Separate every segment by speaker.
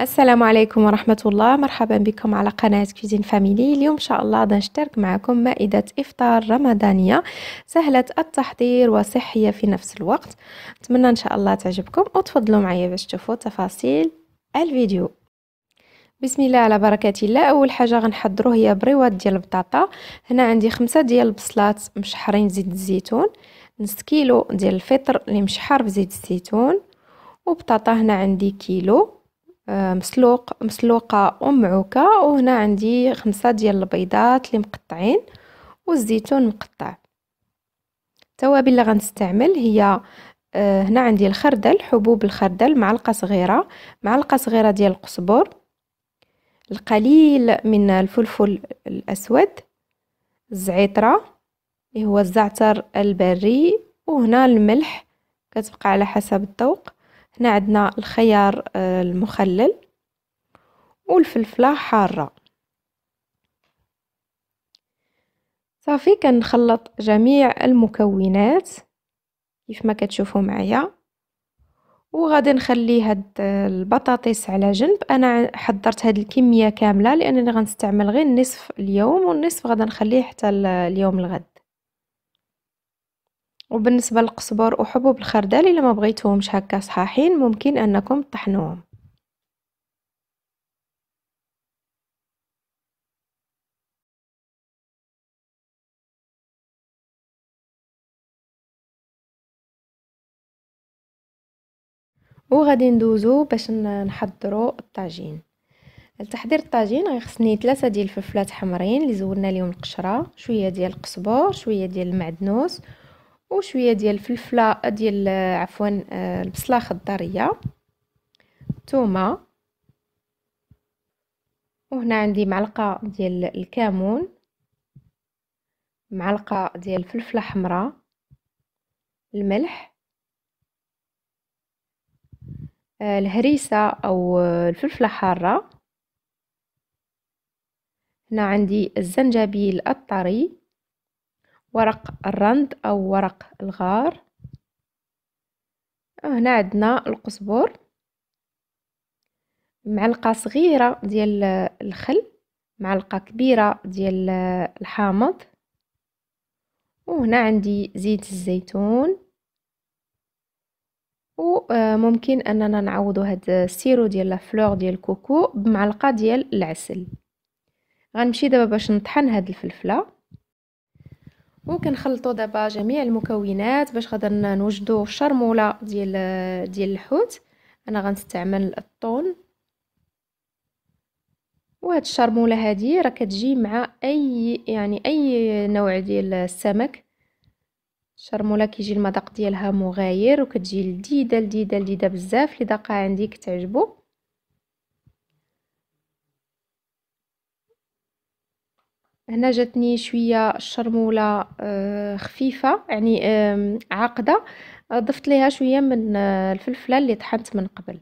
Speaker 1: السلام عليكم ورحمة الله مرحبا بكم على قناة كوزين فاميلي اليوم إن شاء الله نشترك معكم مائدة إفطار رمضانية سهلة التحضير وصحية في نفس الوقت نتمنى إن شاء الله تعجبكم وتفضلوا معايا باش تشوفوا تفاصيل الفيديو بسم الله على بركة الله أول حاجة غنحضرو هي بريوات ديال البطاطا هنا عندي خمسة ديال البصلات مشحرين زيت الزيتون نص كيلو ديال الفطر اللي مشحر بزيت الزيتون وبطاطا هنا عندي كيلو آه، مسلوق مسلوقه ومعوكه وهنا عندي خمسة ديال البيضات اللي مقطعين والزيتون مقطع التوابل اللي غنستعمل هي آه، هنا عندي الخردل حبوب الخردل معلقه صغيره معلقه صغيره ديال القزبر القليل من الفلفل الاسود الزعتره اللي هو الزعتر البري وهنا الملح كتبقى على حسب الذوق هنا عندنا الخيار آه، المخلل والفلفلة حارة صافي كنخلط جميع المكونات كيف ما كتشوفوا معايا وغادي نخلي هاد آه، البطاطس على جنب انا حضرت هاد الكميه كامله لانني غنستعمل غير النصف اليوم والنصف غادي نخليه حتى اليوم الغد وبالنسبه للقزبر وحبوب الخردل الا ما بغيتوهمش هكا صحاحين ممكن انكم تطحنوهم وغادي ندوزو باش نحضرو الطاجين لتحضير الطاجين غيخصني ثلاثه ديال الفلفلات حمرين اللي زولنا ليهم القشره شويه ديال القزبر شويه ديال المعدنوس وشويه ديال الفلفله ديال آه، عفوا آه، البصله خضريه ثومه وهنا عندي معلقه ديال الكمون معلقه ديال الفلفله حمراء الملح آه، الهريسه او الفلفله حاره هنا عندي الزنجبيل الطري ورق الرند أو ورق الغار هنا عندنا القزبر معلقة صغيرة ديال الخل معلقة كبيرة ديال الحامض وهنا عندي زيت الزيتون وممكن اننا نعوضو هاد السيرو ديال لا ديال الكوكو بمعلقه ديال العسل غنمشي دابا باش نطحن هاد الفلفله وكنخلطوا دابا جميع المكونات باش غادي نوجدوا الشرموله ديال ديال الحوت انا غنستعمل الطون وهاد الشرموله هذه راه كتجي مع اي يعني اي نوع ديال السمك الشرموله كيجي المذاق ديالها مغاير وكتجي لذيذه لذيذه لذيذه بزاف اللي داقه عندي كتعجبو هنا جاتني شويه الشرموله آه، خفيفه يعني عاقده آه، ضفت ليها شويه من آه، الفلفله اللي طحنت من قبل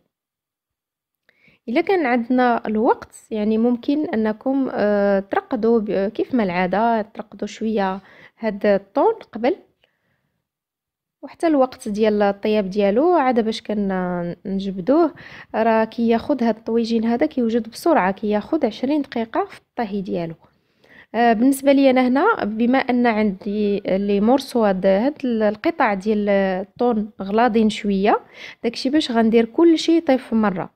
Speaker 1: الا كان عندنا الوقت يعني ممكن انكم ترقدوا كيف ما العاده ترقدوا شويه هاد الطون قبل وحتى الوقت ديال الطياب ديالو عاد باش كنجبدوه راه كياخد هاد الطويجين هذا كيوجد بسرعه كياخد عشرين دقيقه في الطهي ديالو آه، بالنسبه لي انا هنا بما ان عندي لي مورسو هاد القطع ديال الطون غلاضين شويه داكشي باش غندير كلشي يطيب في مره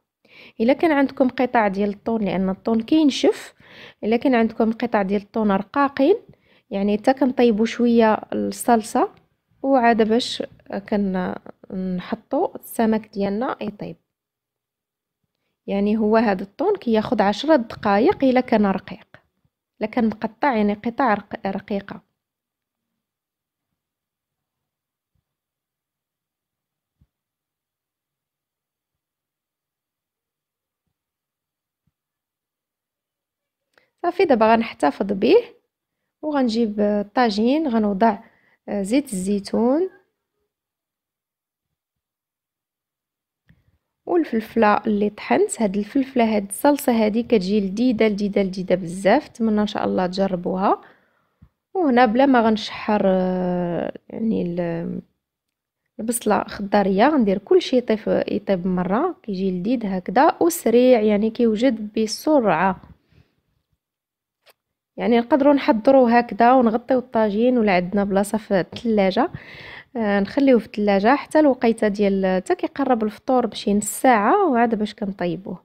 Speaker 1: الا كان عندكم قطع ديال الطون لان الطون كينشف الا كان عندكم قطع ديال الطون رقاقين يعني حتى كنطيبوا شويه الصلصه وعاد باش كنحطوا السمك ديالنا يطيب يعني هو هذا الطون كياخد كي عشرة دقائق الا كان رقيق لكن مقطع يعني قطع رقيقة صافي دابا غنحتفظ به وغنجيب الطاجين غنوضع آه، زيت الزيتون والفلفله اللي طحنت هاد الفلفله هاد الصلصه هادي كتجي لذيذه لذيذه لذيذه بزاف نتمنى ان شاء الله تجربوها وهنا بلا ما غنشحر آه، يعني البصله خضاريه غندير كلشي يطيب يطيب مره كيجي لذيذ هكذا وسريع يعني كيوجد بسرعه يعني نقدروا نحضروا هكذا ونغطيو الطاجين ولا عندنا بلاصه في الثلاجه آه، نخليوه في الثلاجه حتى الوقيته ديال حتى كيقرب الفطور بشي نص ساعه وعاد باش كنطيبوه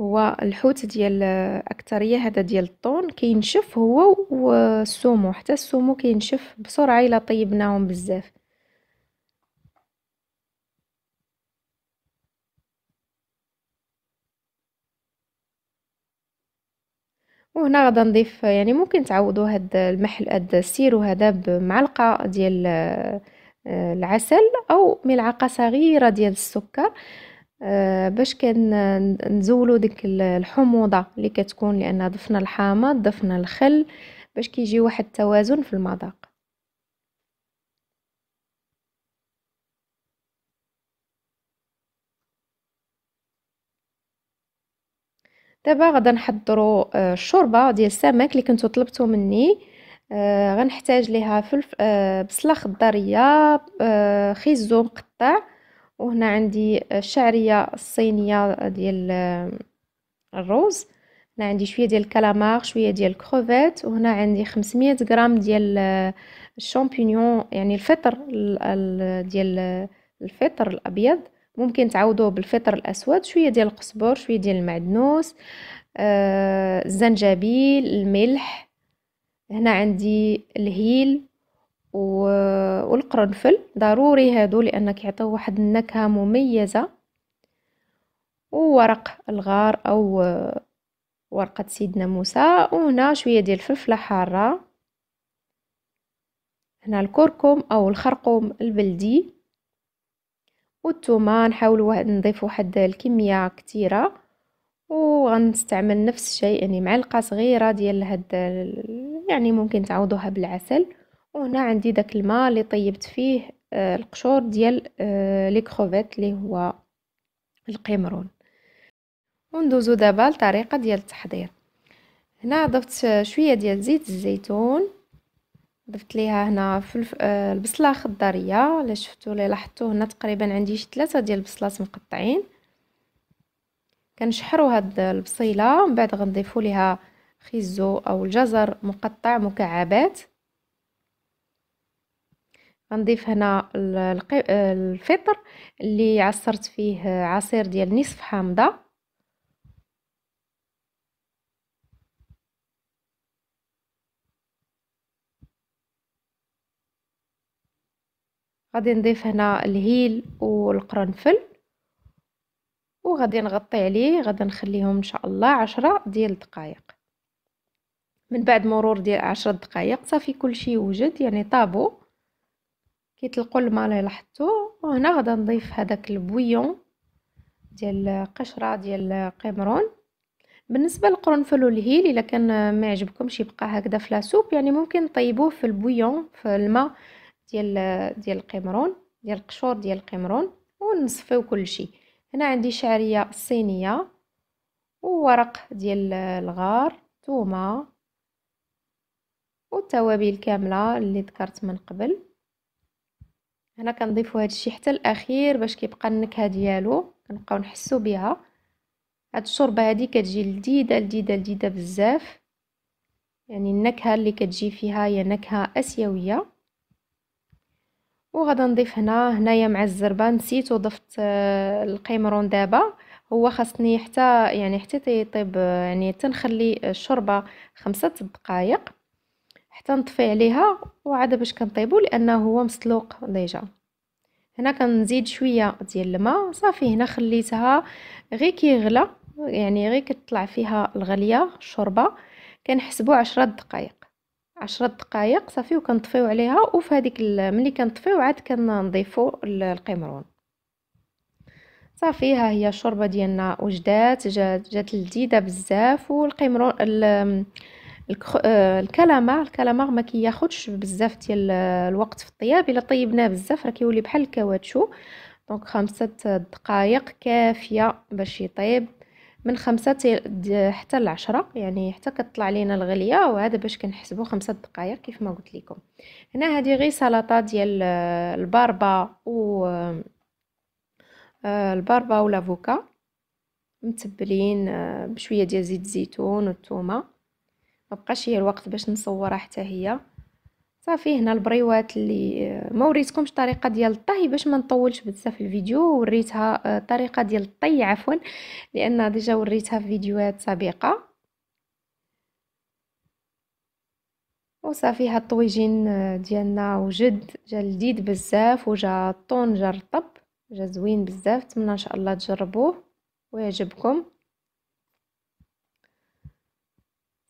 Speaker 1: هو الحوت ديال آه، اكثريه هذا ديال الطون كينشف هو والسومو حتى السومو كينشف بسرعه الا طيبناهم بزاف وهنا غادا نضيف يعني ممكن تعوضوا هاد المحل هاد السير وهذا بمعلقه ديال آه، العسل او ملعقه صغيره ديال السكر آه، باش كنزولوا ديك الحموضه اللي كتكون لان ضفنا الحامض ضفنا الخل باش كيجي واحد التوازن في المذاق دابا غدا نحضروا آه، الشوربه ديال السمك اللي كنتو طلبتو مني آه غنحتاج ليها فلف آه بصله خضريه آه خيزو مقطع وهنا عندي الشعريه الصينيه ديال آه، الروز هنا عندي شويه ديال الكالامار شويه ديال الكروفيت وهنا عندي 500 غرام ديال آه، الشامبينيون يعني الفطر ديال الفطر الابيض ممكن تعوضوه بالفطر الاسود شويه ديال القزبر شويه ديال المعدنوس آه الزنجبيل الملح هنا عندي الهيل والقرنفل ضروري هادو لان كيعطيو واحد النكهه مميزه وورق الغار او آه، ورقه سيدنا موسى وهنا شويه ديال الفلفله حاره هنا الكركم او الخرقوم البلدي والثومه نحاولوا نضيفوا واحد الكميه كثيره وغنستعمل نفس الشيء يعني معلقه صغيره ديال هاد يعني ممكن تعوضوها بالعسل وهنا عندي داك الماء اللي طيبت فيه آه، القشور ديال آه، لي كروفيت اللي هو القمرون وندوزو دابا لطريقه ديال التحضير هنا ضفت شويه ديال زيت الزيتون ضفت ليها هنا فلف... آه البصله خضريه لا شفتوا لي لاحظتوا هنا تقريبا عندي شي ثلاثه ديال البصلات مقطعين كنشحروا هاد البصيله من بعد غنضيفوا ليها خيزو او الجزر مقطع مكعبات غنضيف هنا آه، الفطر اللي عصرت فيه عصير ديال نصف حامضه غادي نضيف هنا الهيل والقرنفل وغادي نغطي عليه غادي نخليهم ان شاء الله عشرة ديال الدقائق من بعد مرور ديال عشرة دقائق صافي كلشي وجد يعني طابو تلقوا الماء اللي لاحظتوا وهنا غادي نضيف هذاك البويون ديال قشره ديال قمرون بالنسبه للقرنفل والهيل الا كان ما يعجبكمش يبقى هكذا في لاسوب يعني ممكن طيبوه في البويون في الماء ديال ديال القمرون ديال القشور ديال القمرون ونصفيو كلشي هنا عندي شعريه صينيه وورق ديال الغار تومه والتوابل كامله اللي ذكرت من قبل هنا كنضيفوا الشيء حتى الاخير باش كيبقى النكهه ديالو كنبقاو نحسو بها هاد الشوربه هادي كتجي لذيذه لذيذه لذيذه بزاف يعني النكهه اللي كتجي فيها هي نكهه اسيويه وغادي نضيف هنا هنايا مع الزربه نسيت وضفت آه، القيمرون دابا هو خاصني حتى يعني حتى تيطيب آه، يعني تنخلي الشوربه خمسة دقائق حتى نطفي عليها وعاد باش كنطيبو لانه هو مسلوق ديجا هنا كنزيد شويه ديال الماء صافي هنا خليتها غير كيغلى يعني غير كتطلع فيها الغليه الشوربه كنحسبو عشرة دقائق عشرة دقائق صافي وكنطفيو عليها وفي هذيك ملي كنطفيو عاد كنضيفو القمرون صافي ها هي الشوربه ديالنا وجدات جات جات لذيذه بزاف والقمرون آه، الكلامه الكلامه ما كياخذش بزاف ديال الوقت في الطياب الا طيبناه بزاف راه كيولي بحال الكاوتشو دونك خمسة دقائق كافيه باش يطيب من خمسة حتى العشرة يعني حتى كتطلع لينا الغلية وهذا باش كنحسبو خمسة دقائق كيف ما قلت لكم هنا هذه غير سلطة ديال آه، الباربا و آه، الباربا والافوكا متبلين آه، بشويه ديال زيت الزيتون والثومه مبقاش هي الوقت باش نصورها حتى هي صافي هنا البريوات اللي آه، ما وريتكمش طريقه ديال الطهي باش ما نطولش بزاف في الفيديو وريتها آه، طريقه ديال الطي عفوا لان ديجا وريتها في فيديوهات سابقه وصافي هاد الطويجين آه، ديالنا وجد جا لذيذ بزاف وجا طون جا رطب جا زوين بزاف نتمنى ان شاء الله تجربوه ويعجبكم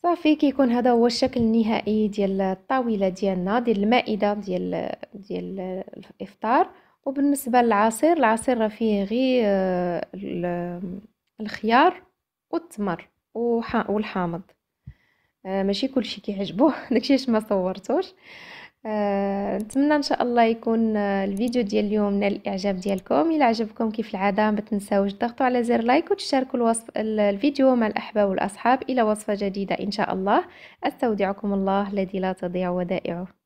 Speaker 1: صافي كيكون هذا هو الشكل النهائي ديال الطاوله ديالنا ديال المائده ديال ديال الافطار وبالنسبه للعصير العصير راه فيه غير آه، الخيار والتمر والحامض آه، ماشي كلشي كيعجبوه داكشي علاش ما صورتوش آه، نتمنى ان شاء الله يكون آه، الفيديو ديال اليوم نال الاعجاب ديالكم الا عجبكم كيف العاده ما تنساوش تضغطوا على زر لايك وتشاركوا الوصف الفيديو مع الاحباب والاصحاب الى وصفه جديده ان شاء الله استودعكم الله الذي لا تضيع ودائعه